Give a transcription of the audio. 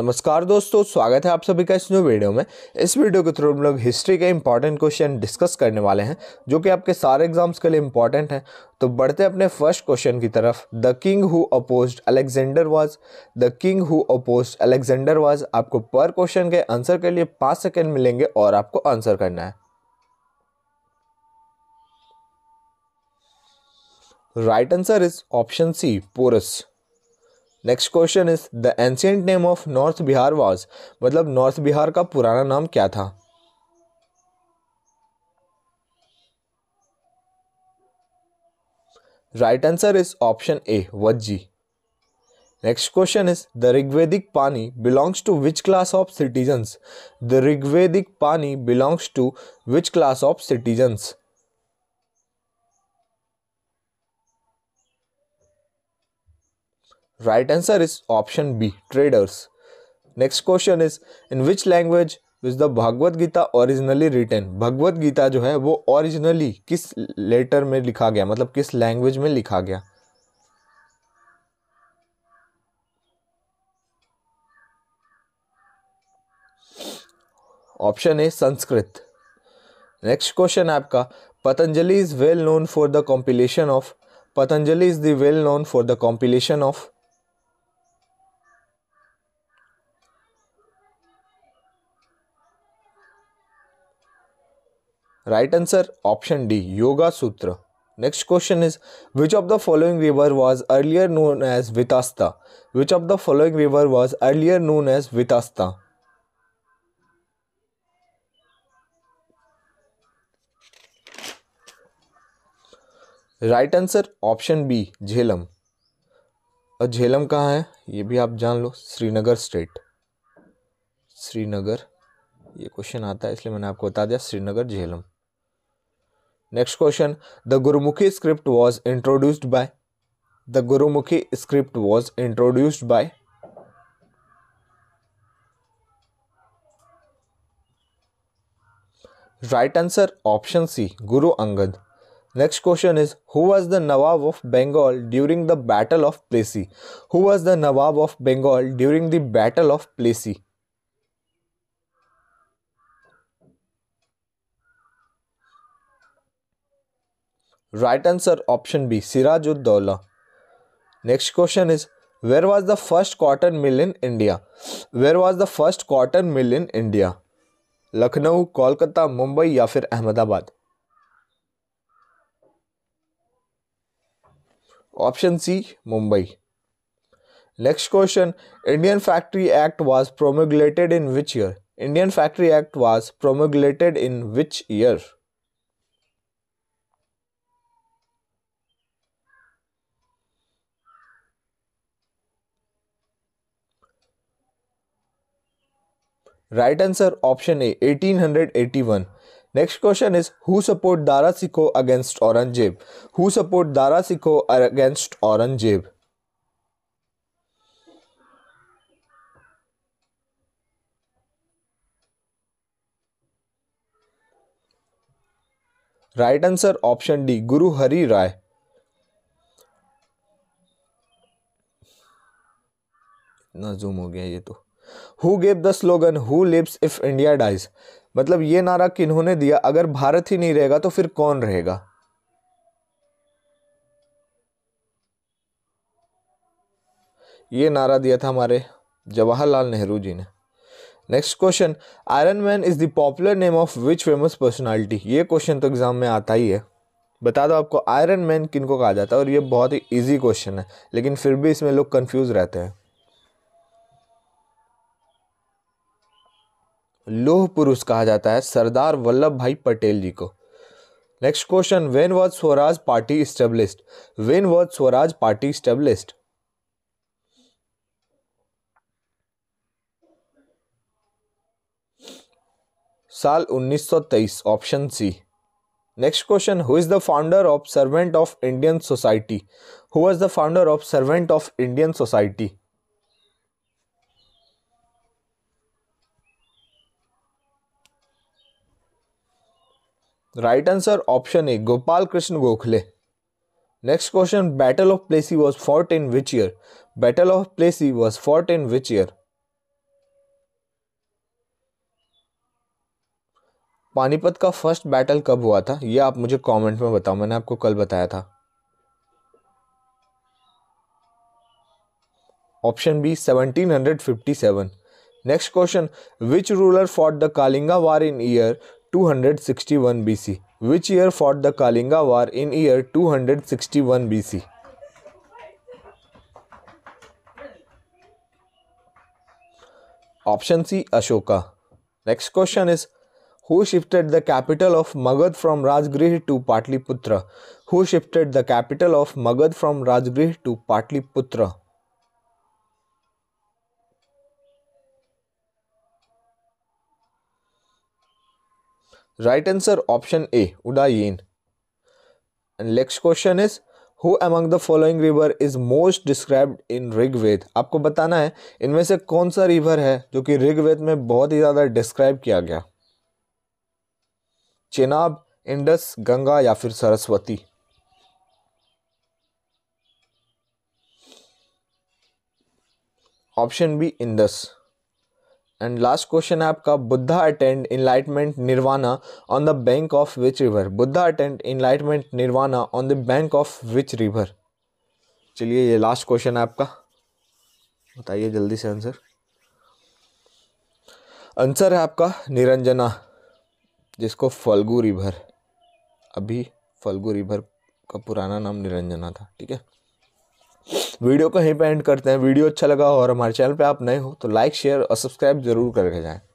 नमस्कार दोस्तों स्वागत है आप सभी का इस न्यू वीडियो में इस वीडियो के थ्रू हम लोग हिस्ट्री के इंपॉर्टेंट क्वेश्चन डिस्कस करने वाले हैं जो कि आपके सारे एग्जाम्स के लिए इंपॉर्टेंट हैं तो बढ़ते अपने फर्स्ट क्वेश्चन की तरफ the king who oppose Alexander was the king who oppose Alexander was आपको पर क्वेश्चन के आंसर के लिए पाँच सेकेंड मिलेंगे और आपको आंसर करना है right answer is option C Porus next question is the ancient name of north Bihar was मतलब नॉर्थ बिहार का पुराना नाम क्या था right answer is option A Vajji next question is the Rigvedic Pani belongs to which class of citizens the Rigvedic Pani belongs to which class of citizens right answer is option B traders next question is in which language is the Bhagavad Gita originally written Bhagavad Gita जो है वो originally किस letter में लिखा गया मतलब किस language में लिखा गया option A Sanskrit next question आपका Patanjali is well known for the compilation of Patanjali is the well known for the compilation of right answer option D Yoga Sutra next question is which of the following river was earlier known as Vitasta which of the following river was earlier known as Vitasta right answer option B Jhelum और झेलम कहाँ है ये भी आप जान लो Srinagar state Srinagar ये question आता है इसलिए मैंने आपको बता दिया Srinagar Jhelum next question the Gurmukhi script was introduced by the Gurmukhi script was introduced by right answer option C Guru Angad next question is who was the Nawab of Bengal during the battle of Plassey who was the Nawab of Bengal during the battle of Plassey right answer option B Siraj Uddaula next question is where was the first cotton mill in India where was the first cotton mill in India Lucknow Kolkata Mumbai या फिर Ahmedabad option C Mumbai next question Indian factory act was promulgated in which year Indian factory act was promulgated in which year 1947 right answer option A 1881 next question is who support Dara Shikoh against Aurangzeb who support Dara Shikoh against Aurangzeb right answer option D Guru Hari Rai ना zoom हो गया ये तो who gave the slogan who lives if India dies मतलब ये नारा किन्होंने दिया अगर भारत ही नहीं रहेगा तो फिर कौन रहेगा ये नारा दिया था हमारे जवाहरलाल नेहरू जी ने next question iron man is the popular name of which famous personality ये क्वेश्चन तो एग्ज़ाम में आता ही है बता दो आपको आयरन मैन किन को कहा जाता है और ये बहुत ही इजी क्वेश्चन है लेकिन फिर भी इसमें लोग कंफ्यूज रहते हैं लोह पुरुष कहा जाता है सरदार वल्लभ भाई पटेल जी को next question when was Swaraj party established when was Swaraj party established साल 1923 option C next question who is the founder of servant of Indian society who was the founder of servant of Indian society right answer option A Gopal Krishna Gokhale next question battle of Plassey was fought in which year battle of Plassey was fought in which year Panipat का first battle कब हुआ था यह आप मुझे comment में बताओ मैंने आपको कल बताया था option B 1757 next question which ruler for the Kalinga war in year 261 BC? Which year fought the Kalinga War in year 261 BC? Option C Ashoka. Next question is Who shifted the capital of Magad from Rajgrih to Patliputra? Who shifted the capital of Magad from Rajgrih to Patliputra? Right answer option A Udayin and next question is who among the following river is most described in Rigveda आपको बताना है इनमें से कौन सा river है जो कि ऋग्वेद में बहुत ही ज़्यादा डिस्क्राइब किया गया चेनाब इंडस गंगा या फिर Saraswati option B Indus and last question है आपका Buddha attained enlightenment nirvana on the bank of which river Buddha attained enlightenment nirvana on the bank of which river चलिए ये लास्ट क्वेश्चन है आपका बताइए जल्दी से आंसर आंसर है आपका निरंजना जिसको फल्गू रिवर अभी फल्गू रिवर का पुराना नाम निरंजना था ठीक है वीडियो को यहीं एंड करते हैं वीडियो अच्छा लगा और हमारे चैनल पे आप नए हो तो लाइक शेयर और सब्सक्राइब जरूर करके जाएँ